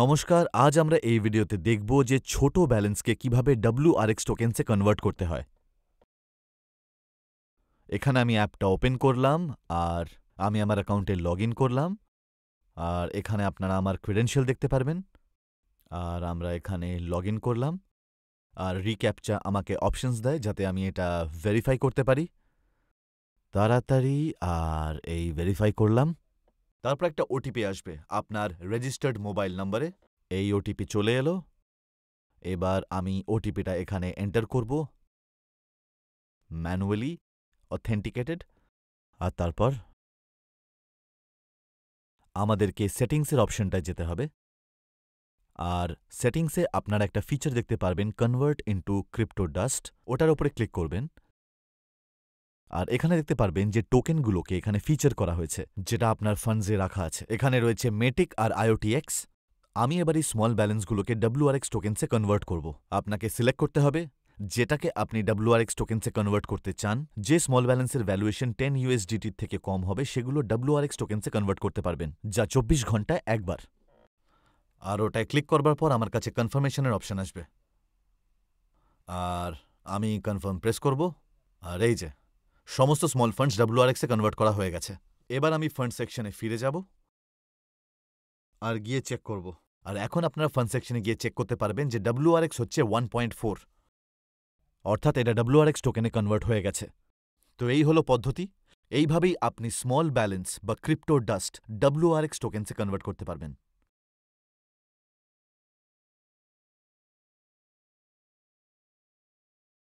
নমস্কার আজ আমরা এই ভিডিওতে দেখব যে ছোট ব্যালেন্সকে কিভাবে এক্স টোকেন্সে কনভার্ট করতে হয় এখানে আমি অ্যাপটা ওপেন করলাম আর আমি আমার অ্যাকাউন্টে লগ করলাম আর এখানে আপনারা আমার ক্রিডেন্সিয়াল দেখতে পারবেন আর আমরা এখানে লগ করলাম আর রিক্যাপচা আমাকে অপশনস দেয় যাতে আমি এটা ভেরিফাই করতে পারি তাড়াতাড়ি আর এই ভেরিফাই করলাম তারপর একটা ওটিপি আসবে আপনার রেজিস্টার্ড মোবাইল নম্বরে এই ওটিপি চলে এলো এবার আমি ওটিপিটা এখানে এন্টার করব ম্যানুয়ালি অথেন্টিকেটেড আর তারপর আমাদেরকে সেটিংসের অপশনটায় যেতে হবে আর সেটিংসে আপনারা একটা ফিচার দেখতে পারবেন কনভার্ট ইন্টু ক্রিপ্টো ডাস্ট ওটার ওপরে ক্লিক করবেন আর এখানে দেখতে পারবেন যে টোকেনগুলোকে এখানে ফিচার করা হয়েছে যেটা আপনার ফান্ডসে রাখা আছে এখানে রয়েছে মেটিক আর আইওটি এক্স আমি এবার এই স্মল ব্যালেন্সগুলোকে ডাব্লুআরএক্স টোকেন্সে কনভার্ট করব আপনাকে সিলেক্ট করতে হবে যেটাকে আপনি ডাব্লুআরএক্স টোকেন্সে কনভার্ট করতে চান যে স্মল ব্যালেন্সের ভ্যালুয়েশন টেন ইউএসডিটির থেকে কম হবে সেগুলো ডাব্লুআরএক্স টোকেন্সে কনভার্ট করতে পারবেন যা চব্বিশ ঘন্টায় একবার আর ওটায় ক্লিক করবার পর আমার কাছে কনফার্মেশনের অপশন আসবে আর আমি কনফার্ম প্রেস করব আর এই যে সমস্ত স্মল ফান্ডস ডাব্লুআরএক্সে কনভার্ট করা হয়ে গেছে এবার আমি ফান্ড সেকশনে ফিরে যাব আর গিয়ে চেক করব আর এখন আপনারা ফান্ড সেকশনে গিয়ে চেক করতে পারবেন যে ডাব্লুআরএক্স হচ্ছে ওয়ান পয়েন্ট ফোর অর্থাৎ এটা ডাব্লুআরএক্স টোকেনে কনভার্ট হয়ে গেছে তো এই হলো পদ্ধতি এইভাবেই আপনি স্মল ব্যালেন্স বা ক্রিপ্টো ডাস্ট ডাব্লুআরএক্স টোকেন্সে কনভার্ট করতে পারবেন